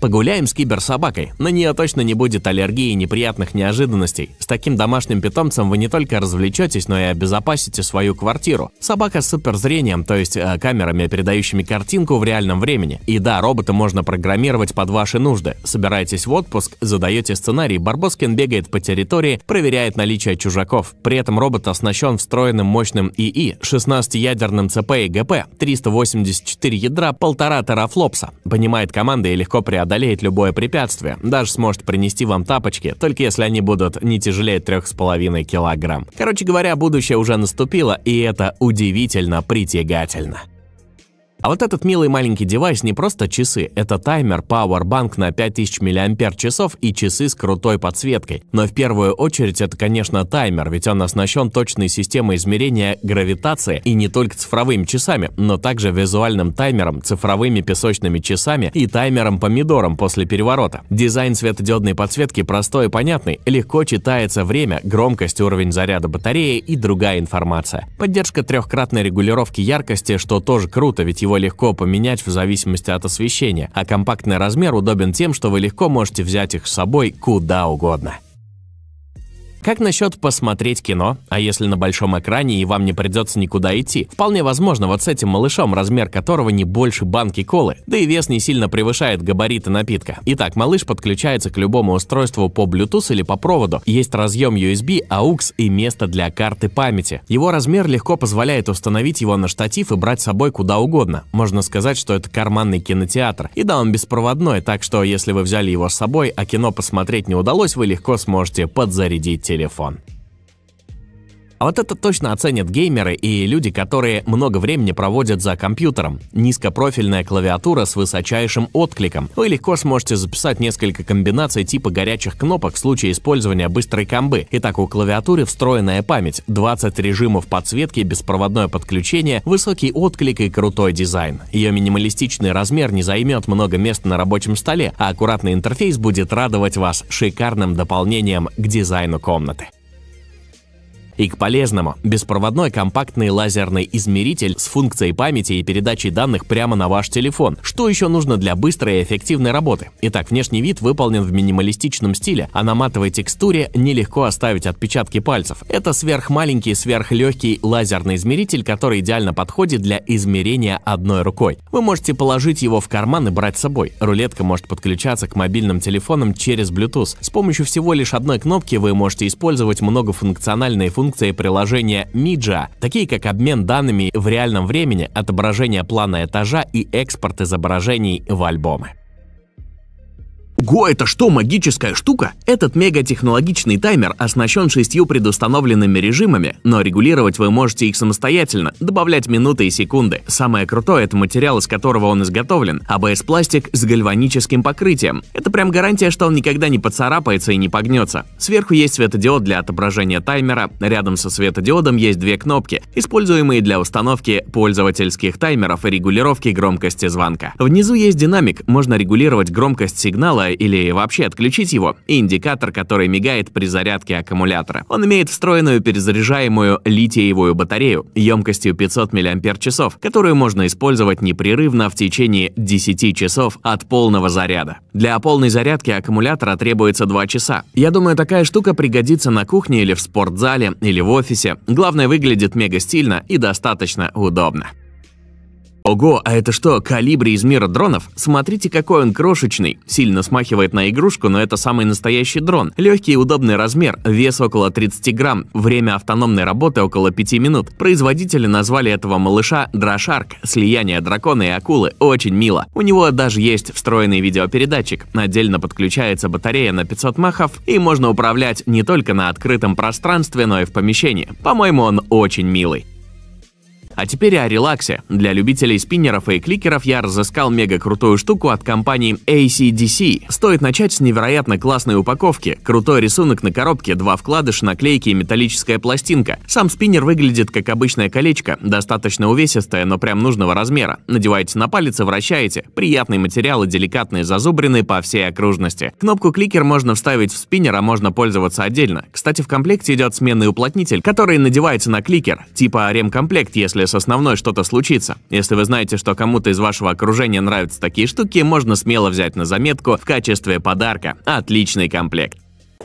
Погуляем с киберсобакой. На нее точно не будет аллергии и неприятных неожиданностей. С таким домашним питомцем вы не только развлечетесь, но и обезопасите свою квартиру. Собака с суперзрением, то есть э, камерами, передающими картинку в реальном времени. И да, робота можно программировать под ваши нужды. Собираетесь в отпуск, задаете сценарий, Барбоскин бегает по территории, проверяет наличие чужаков. При этом робот оснащен встроенным мощным ИИ, 16-ядерным ЦП и ГП, 384 ядра, 1,5 терафлопса. Понимает команды и легко преодолевает одолеет любое препятствие, даже сможет принести вам тапочки, только если они будут не тяжелее 3,5 килограмм. Короче говоря, будущее уже наступило, и это удивительно притягательно. А вот этот милый маленький девайс не просто часы, это таймер, пауэрбанк на 5000 мАч и часы с крутой подсветкой. Но в первую очередь это, конечно, таймер, ведь он оснащен точной системой измерения гравитации и не только цифровыми часами, но также визуальным таймером, цифровыми песочными часами и таймером-помидором после переворота. Дизайн светодиодной подсветки простой и понятный, легко читается время, громкость, уровень заряда батареи и другая информация. Поддержка трехкратной регулировки яркости, что тоже круто, ведь его его легко поменять в зависимости от освещения, а компактный размер удобен тем, что вы легко можете взять их с собой куда угодно. Как насчет посмотреть кино? А если на большом экране и вам не придется никуда идти? Вполне возможно, вот с этим малышом, размер которого не больше банки колы, да и вес не сильно превышает габариты напитка. Итак, малыш подключается к любому устройству по Bluetooth или по проводу. Есть разъем USB, AUX и место для карты памяти. Его размер легко позволяет установить его на штатив и брать с собой куда угодно. Можно сказать, что это карманный кинотеатр. И да, он беспроводной, так что если вы взяли его с собой, а кино посмотреть не удалось, вы легко сможете подзарядить телефон. А вот это точно оценят геймеры и люди, которые много времени проводят за компьютером. Низкопрофильная клавиатура с высочайшим откликом. Вы легко сможете записать несколько комбинаций типа горячих кнопок в случае использования быстрой комбы. Итак, у клавиатуры встроенная память, 20 режимов подсветки, беспроводное подключение, высокий отклик и крутой дизайн. Ее минималистичный размер не займет много места на рабочем столе, а аккуратный интерфейс будет радовать вас шикарным дополнением к дизайну комнаты. И к полезному. Беспроводной компактный лазерный измеритель с функцией памяти и передачей данных прямо на ваш телефон. Что еще нужно для быстрой и эффективной работы? Итак, внешний вид выполнен в минималистичном стиле, а на матовой текстуре нелегко оставить отпечатки пальцев. Это сверхмаленький, сверхлегкий лазерный измеритель, который идеально подходит для измерения одной рукой. Вы можете положить его в карман и брать с собой. Рулетка может подключаться к мобильным телефонам через Bluetooth. С помощью всего лишь одной кнопки вы можете использовать многофункциональные функции функции приложения Midja, такие как обмен данными в реальном времени, отображение плана этажа и экспорт изображений в альбомы. Го это что, магическая штука? Этот мегатехнологичный таймер оснащен шестью предустановленными режимами, но регулировать вы можете их самостоятельно, добавлять минуты и секунды. Самое крутое – это материал, из которого он изготовлен, а АБС-пластик с гальваническим покрытием. Это прям гарантия, что он никогда не поцарапается и не погнется. Сверху есть светодиод для отображения таймера, рядом со светодиодом есть две кнопки, используемые для установки пользовательских таймеров и регулировки громкости звонка. Внизу есть динамик, можно регулировать громкость сигнала или вообще отключить его, и индикатор, который мигает при зарядке аккумулятора. Он имеет встроенную перезаряжаемую литиевую батарею емкостью 500 мАч, которую можно использовать непрерывно в течение 10 часов от полного заряда. Для полной зарядки аккумулятора требуется 2 часа. Я думаю, такая штука пригодится на кухне или в спортзале, или в офисе. Главное, выглядит мега стильно и достаточно удобно. Ого, а это что, калибри из мира дронов? Смотрите, какой он крошечный. Сильно смахивает на игрушку, но это самый настоящий дрон. Легкий и удобный размер, вес около 30 грамм, время автономной работы около 5 минут. Производители назвали этого малыша Дрошарк, слияние дракона и акулы, очень мило. У него даже есть встроенный видеопередатчик, отдельно подключается батарея на 500 махов и можно управлять не только на открытом пространстве, но и в помещении. По-моему, он очень милый. А теперь о релаксе. Для любителей спиннеров и кликеров я разыскал мега крутую штуку от компании ACDC. Стоит начать с невероятно классной упаковки. Крутой рисунок на коробке, два вкладыша, наклейки и металлическая пластинка. Сам спиннер выглядит как обычное колечко, достаточно увесистое, но прям нужного размера. Надеваете на палец и вращаете. Приятный материал и деликатные зазубрины по всей окружности. Кнопку кликер можно вставить в спиннер, а можно пользоваться отдельно. Кстати, в комплекте идет сменный уплотнитель, который надевается на кликер, типа ремкомплект, если с основной что-то случится. Если вы знаете, что кому-то из вашего окружения нравятся такие штуки, можно смело взять на заметку в качестве подарка. Отличный комплект.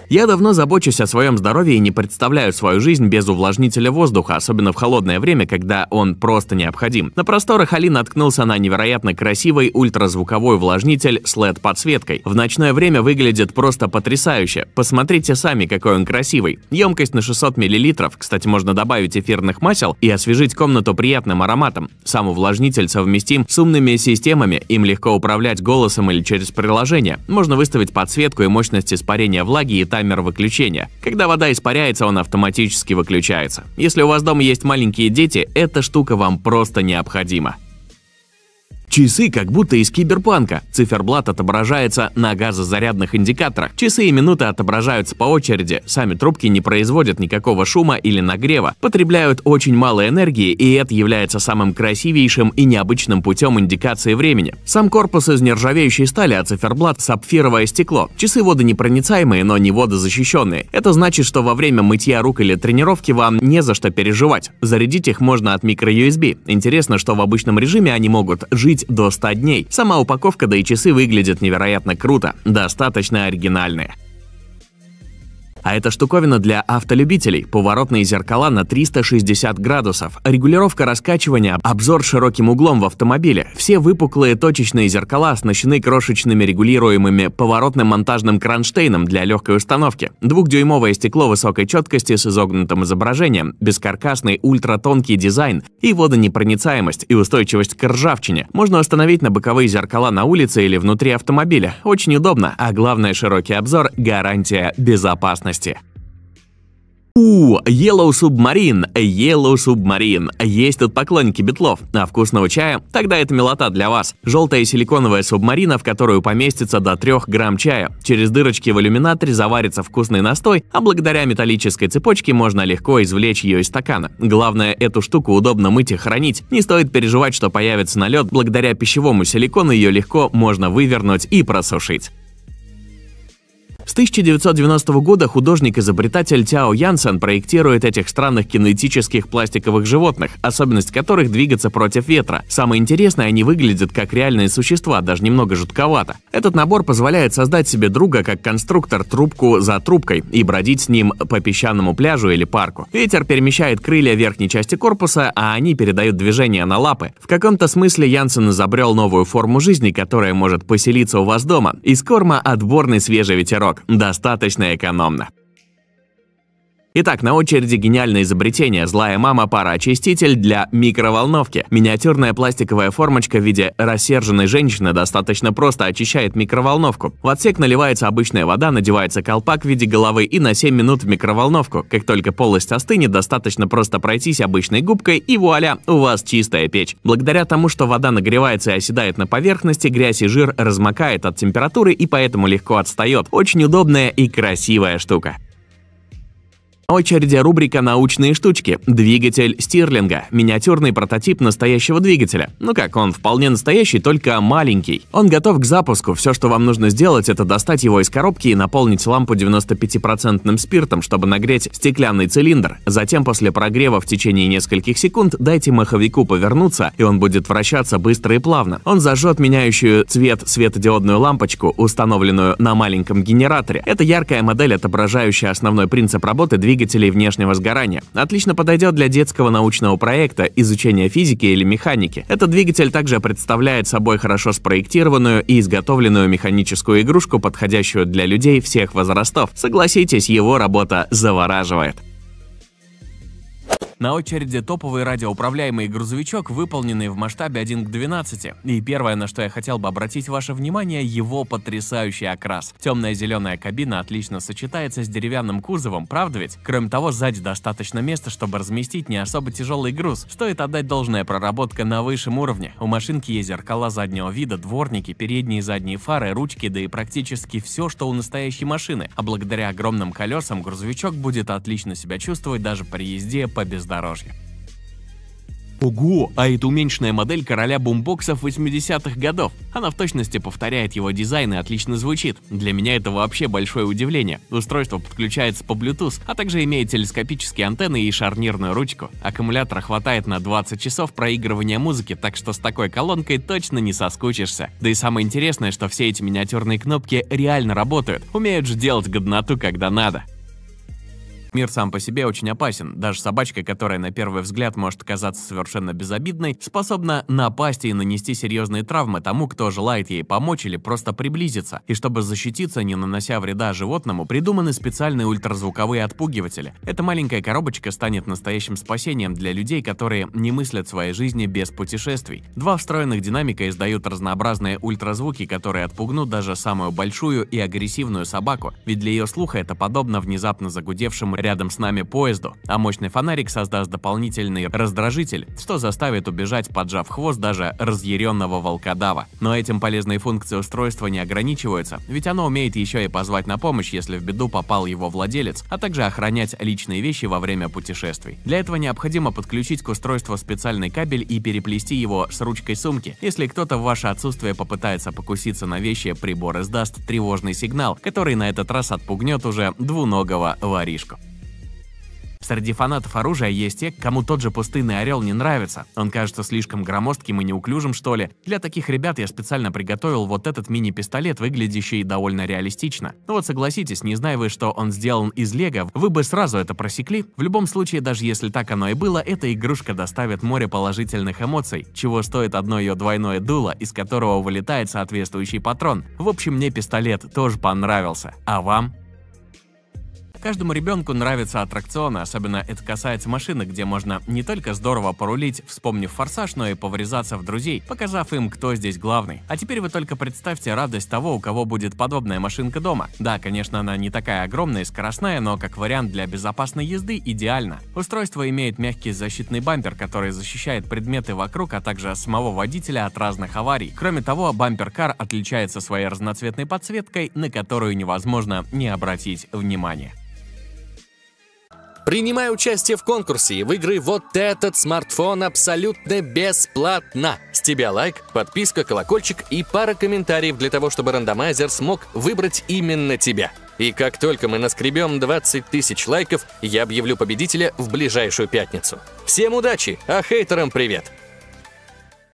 Я давно забочусь о своем здоровье и не представляю свою жизнь без увлажнителя воздуха, особенно в холодное время, когда он просто необходим. На просторах Али наткнулся на невероятно красивый ультразвуковой увлажнитель с LED-подсветкой. В ночное время выглядит просто потрясающе. Посмотрите сами, какой он красивый. Емкость на 600 мл, кстати, можно добавить эфирных масел и освежить комнату приятным ароматом. Сам увлажнитель совместим с умными системами, им легко управлять голосом или через приложение. Можно выставить подсветку и мощность испарения влаги и таймер выключения. Когда вода испаряется, он автоматически выключается. Если у вас дома есть маленькие дети, эта штука вам просто необходима. Часы как будто из киберпанка. Циферблат отображается на газозарядных индикаторах. Часы и минуты отображаются по очереди. Сами трубки не производят никакого шума или нагрева, потребляют очень мало энергии, и это является самым красивейшим и необычным путем индикации времени. Сам корпус из нержавеющей стали, а циферблат – сапфировое стекло. Часы водонепроницаемые, но не водозащищенные. Это значит, что во время мытья рук или тренировки вам не за что переживать. Зарядить их можно от microUSB. Интересно, что в обычном режиме они могут жить хранить до 100 дней. Сама упаковка да и часы выглядят невероятно круто, достаточно оригинальные. А эта штуковина для автолюбителей, поворотные зеркала на 360 градусов, регулировка раскачивания, обзор широким углом в автомобиле. Все выпуклые точечные зеркала оснащены крошечными регулируемыми поворотным монтажным кронштейном для легкой установки. Двухдюймовое стекло высокой четкости с изогнутым изображением, бескаркасный ультратонкий дизайн и водонепроницаемость и устойчивость к ржавчине. Можно установить на боковые зеркала на улице или внутри автомобиля. Очень удобно, а главное широкий обзор – гарантия безопасности части. У, Yellow Submarine, Yellow Submarine. Есть тут поклонники битлов. А вкусного чая? Тогда это милота для вас. Желтая силиконовая субмарина, в которую поместится до 3 грамм чая. Через дырочки в иллюминаторе заварится вкусный настой, а благодаря металлической цепочке можно легко извлечь ее из стакана. Главное, эту штуку удобно мыть и хранить. Не стоит переживать, что появится налет. Благодаря пищевому силикону ее легко можно вывернуть и просушить. С 1990 года художник-изобретатель Тяо Янсен проектирует этих странных кинетических пластиковых животных, особенность которых двигаться против ветра. Самое интересное, они выглядят как реальные существа, даже немного жутковато. Этот набор позволяет создать себе друга как конструктор трубку за трубкой и бродить с ним по песчаному пляжу или парку. Ветер перемещает крылья верхней части корпуса, а они передают движение на лапы. В каком-то смысле Янсен изобрел новую форму жизни, которая может поселиться у вас дома. Из корма отборный свежий ветерок срок достаточно экономно. Итак, на очереди гениальное изобретение «Злая мама» пароочиститель для микроволновки. Миниатюрная пластиковая формочка в виде рассерженной женщины достаточно просто очищает микроволновку. В отсек наливается обычная вода, надевается колпак в виде головы и на 7 минут в микроволновку. Как только полость остынет, достаточно просто пройтись обычной губкой и вуаля, у вас чистая печь. Благодаря тому, что вода нагревается и оседает на поверхности, грязь и жир размокает от температуры и поэтому легко отстает. Очень удобная и красивая штука. Очереди рубрика «Научные штучки». Двигатель Стирлинга. Миниатюрный прототип настоящего двигателя. Ну как, он вполне настоящий, только маленький. Он готов к запуску. Все, что вам нужно сделать, это достать его из коробки и наполнить лампу 95% спиртом, чтобы нагреть стеклянный цилиндр. Затем после прогрева в течение нескольких секунд дайте маховику повернуться, и он будет вращаться быстро и плавно. Он зажжет меняющую цвет светодиодную лампочку, установленную на маленьком генераторе. Это яркая модель, отображающая основной принцип работы двигателя двигателей внешнего сгорания. Отлично подойдет для детского научного проекта, изучения физики или механики. Этот двигатель также представляет собой хорошо спроектированную и изготовленную механическую игрушку, подходящую для людей всех возрастов. Согласитесь, его работа завораживает. На очереди топовый радиоуправляемый грузовичок, выполненный в масштабе 1 к 12. И первое, на что я хотел бы обратить ваше внимание, его потрясающий окрас. Темная зеленая кабина отлично сочетается с деревянным кузовом, правда ведь? Кроме того, сзади достаточно места, чтобы разместить не особо тяжелый груз. Стоит отдать должное проработка на высшем уровне. У машинки есть зеркала заднего вида, дворники, передние и задние фары, ручки, да и практически все, что у настоящей машины. А благодаря огромным колесам грузовичок будет отлично себя чувствовать даже при езде по без бездорожья. Ого, угу, а это уменьшенная модель короля бумбоксов 80-х годов. Она в точности повторяет его дизайн и отлично звучит. Для меня это вообще большое удивление. Устройство подключается по Bluetooth, а также имеет телескопические антенны и шарнирную ручку. Аккумулятора хватает на 20 часов проигрывания музыки, так что с такой колонкой точно не соскучишься. Да и самое интересное, что все эти миниатюрные кнопки реально работают, умеют же делать годноту, когда надо. Мир сам по себе очень опасен. Даже собачка, которая на первый взгляд может казаться совершенно безобидной, способна напасть и нанести серьезные травмы тому, кто желает ей помочь или просто приблизиться. И чтобы защититься, не нанося вреда животному, придуманы специальные ультразвуковые отпугиватели. Эта маленькая коробочка станет настоящим спасением для людей, которые не мыслят своей жизни без путешествий. Два встроенных динамика издают разнообразные ультразвуки, которые отпугнут даже самую большую и агрессивную собаку, ведь для ее слуха это подобно внезапно загудевшему рядом с нами поезду, а мощный фонарик создаст дополнительный раздражитель, что заставит убежать, поджав хвост даже разъяренного волкодава. Но этим полезные функции устройства не ограничиваются, ведь оно умеет еще и позвать на помощь, если в беду попал его владелец, а также охранять личные вещи во время путешествий. Для этого необходимо подключить к устройству специальный кабель и переплести его с ручкой сумки. Если кто-то в ваше отсутствие попытается покуситься на вещи, прибор издаст тревожный сигнал, который на этот раз отпугнет уже двуногого воришку. Среди фанатов оружия есть те, кому тот же пустынный орел не нравится. Он кажется слишком громоздким и неуклюжим, что ли. Для таких ребят я специально приготовил вот этот мини-пистолет, выглядящий довольно реалистично. Но ну вот согласитесь, не зная вы, что он сделан из лего, вы бы сразу это просекли. В любом случае, даже если так оно и было, эта игрушка доставит море положительных эмоций, чего стоит одно ее двойное дуло, из которого вылетает соответствующий патрон. В общем, мне пистолет тоже понравился. А вам? Каждому ребенку нравятся аттракционы, особенно это касается машины, где можно не только здорово порулить, вспомнив форсаж, но и поврезаться в друзей, показав им, кто здесь главный. А теперь вы только представьте радость того, у кого будет подобная машинка дома. Да, конечно, она не такая огромная и скоростная, но как вариант для безопасной езды идеально. Устройство имеет мягкий защитный бампер, который защищает предметы вокруг, а также самого водителя от разных аварий. Кроме того, бампер-кар отличается своей разноцветной подсветкой, на которую невозможно не обратить внимания. Принимай участие в конкурсе и выиграй вот этот смартфон абсолютно бесплатно. С тебя лайк, подписка, колокольчик и пара комментариев для того, чтобы рандомайзер смог выбрать именно тебя. И как только мы наскребем 20 тысяч лайков, я объявлю победителя в ближайшую пятницу. Всем удачи, а хейтерам привет!